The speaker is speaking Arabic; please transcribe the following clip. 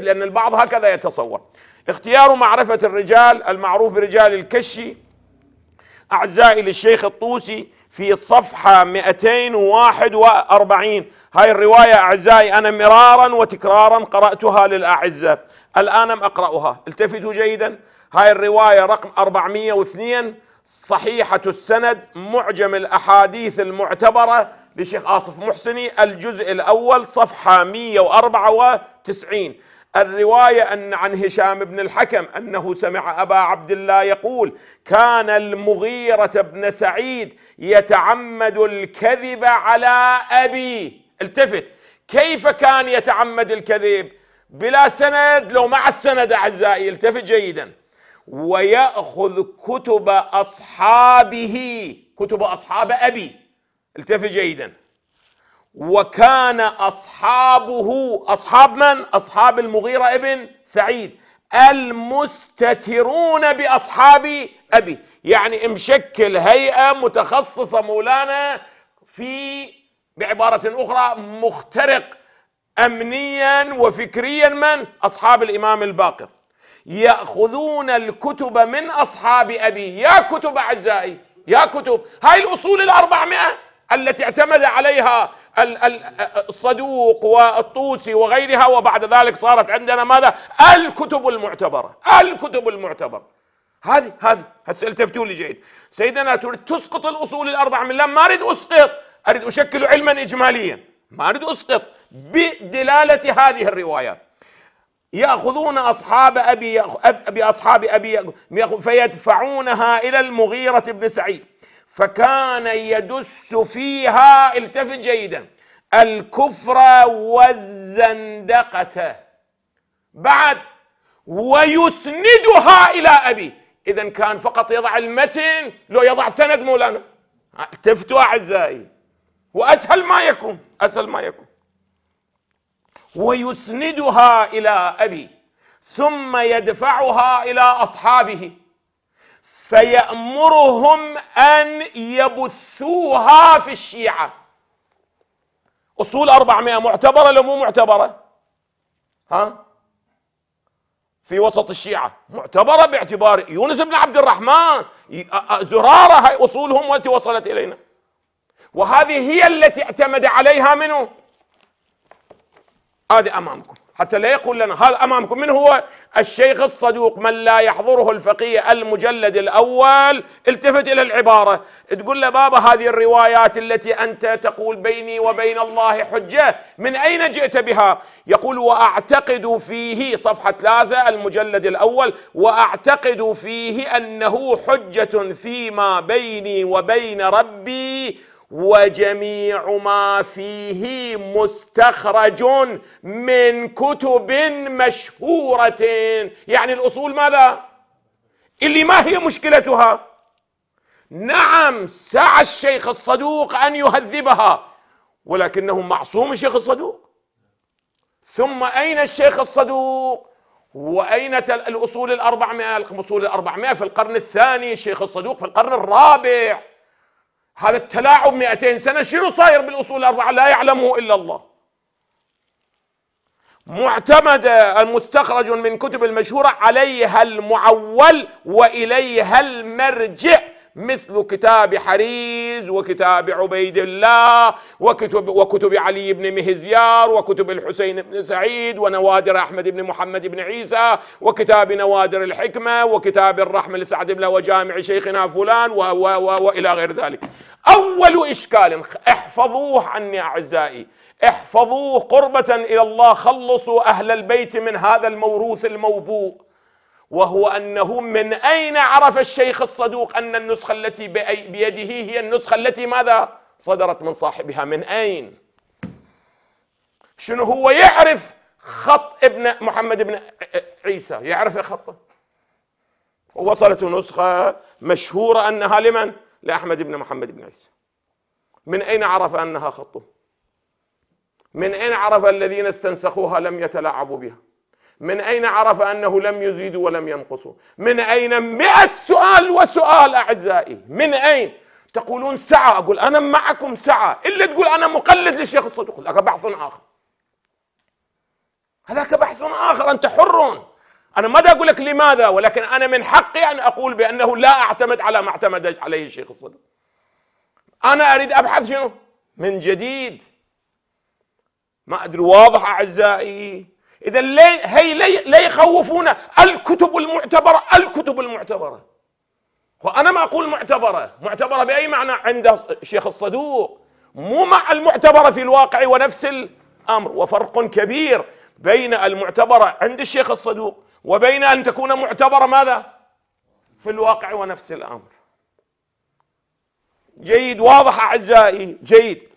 لأن البعض هكذا يتصور اختيار معرفة الرجال المعروف برجال الكشي أعزائي للشيخ الطوسي في الصفحة 241 هاي الرواية أعزائي أنا مرارا وتكرارا قرأتها للأعزة الآن أقرأها التفتوا جيدا هاي الرواية رقم 402 صحيحة السند معجم الأحاديث المعتبرة لشيخ آصف محسني الجزء الأول صفحة 194 الرواية أن عن هشام بن الحكم أنه سمع أبا عبد الله يقول كان المغيرة بن سعيد يتعمد الكذب على أبي التفت كيف كان يتعمد الكذب بلا سند لو مع السند أعزائي التفت جيدا ويأخذ كتب أصحابه كتب أصحاب أبي التفت جيدا وكان أصحابه أصحاب من؟ أصحاب المغيرة ابن سعيد المستترون بأصحاب أبي يعني مشكل هيئة متخصصة مولانا في بعبارة أخرى مخترق أمنيا وفكريا من؟ أصحاب الإمام الباقر يأخذون الكتب من أصحاب أبي يا كتب أعزائي يا كتب هاي الأصول الأربعمائة التي اعتمد عليها الصدوق والطوسي وغيرها وبعد ذلك صارت عندنا ماذا الكتب المعتبرة الكتب المعتبرة هذه هذه هسه التفتوا لي جيد سيدنا تريد تسقط الاصول الاربعه من لم ما اريد اسقط اريد اشكل علما اجماليا ما اريد اسقط بدلاله هذه الروايات ياخذون اصحاب ابي أب... باصحاب ابي يأخذ... فيدفعونها الى المغيره بن سعيد فكان يدس فيها التفت جيدا الكفر والزندقة بعد ويسندها إلى أبي إذا كان فقط يضع المتن لو يضع سند مولانا التفتوا أعزائي وأسهل ما يكون أسهل ما يكون ويسندها إلى أبي ثم يدفعها إلى أصحابه فيأمرهم أن يبثوها في الشيعة أصول أربعمائة معتبرة لو مو معتبرة ها في وسط الشيعة معتبرة باعتبار يونس بن عبد الرحمن زرارة هاي أصولهم التي وصلت إلينا وهذه هي التي اعتمد عليها منه هذه أمامكم حتى لا يقول لنا هذا أمامكم من هو الشيخ الصدوق من لا يحضره الفقيه المجلد الأول التفت إلى العبارة تقول له بابا هذه الروايات التي أنت تقول بيني وبين الله حجة من أين جئت بها يقول وأعتقد فيه صفحة ثلاثة المجلد الأول وأعتقد فيه أنه حجة فيما بيني وبين ربي وجميع ما فيه مستخرج من كتب مشهورة يعني الأصول ماذا؟ اللي ما هي مشكلتها؟ نعم سعى الشيخ الصدوق أن يهذبها ولكنه معصوم الشيخ الصدوق ثم أين الشيخ الصدوق؟ وأين الأصول الأربعمائة؟ الأصول الأربعمائة في القرن الثاني الشيخ الصدوق في القرن الرابع هذا التلاعب 200 سنة شنو صاير بالأصول الأربعة لا يعلمه إلا الله معتمد المستخرج من كتب المشهورة عليها المعول وإليها المرجع مثل كتاب حريز وكتاب عبيد الله وكتب, وكتب علي بن مهزيار وكتب الحسين بن سعيد ونوادر أحمد بن محمد بن عيسى وكتاب نوادر الحكمة وكتاب الرحمة لسعد بن وجامع شيخنا فلان و و و وإلى غير ذلك أول إشكال احفظوه عني أعزائي احفظوه قربة إلى الله خلصوا أهل البيت من هذا الموروث الموبوء وهو أنه من أين عرف الشيخ الصدوق أن النسخة التي بيده هي النسخة التي ماذا صدرت من صاحبها من أين شنو هو يعرف خط ابن محمد بن عيسى يعرف خطه وصلته نسخة مشهورة أنها لمن لأحمد بن محمد بن عيسى من أين عرف أنها خطه من أين عرف الذين استنسخوها لم يتلاعبوا بها من أين عرف أنه لم يزيد ولم ينقص من أين مئة سؤال وسؤال أعزائي من أين تقولون سعى أقول أنا معكم سعى إلا تقول أنا مقلد للشيخ الصدوق هذاك بحث آخر هذاك بحث آخر أنت حر أنا ما أقول لك لماذا ولكن أنا من حقي أن أقول بأنه لا أعتمد على ما اعتمد عليه الشيخ الصدوق أنا أريد أبحث شنو من جديد ما أدري واضح أعزائي إذا هي لا يخوفون يخوفونا الكتب المعتبرة الكتب المعتبرة وأنا ما أقول معتبرة معتبرة بأي معنى عند الشيخ الصدوق مو مع المعتبرة في الواقع ونفس الأمر وفرق كبير بين المعتبرة عند الشيخ الصدوق وبين أن تكون معتبرة ماذا في الواقع ونفس الأمر جيد واضح أعزائي جيد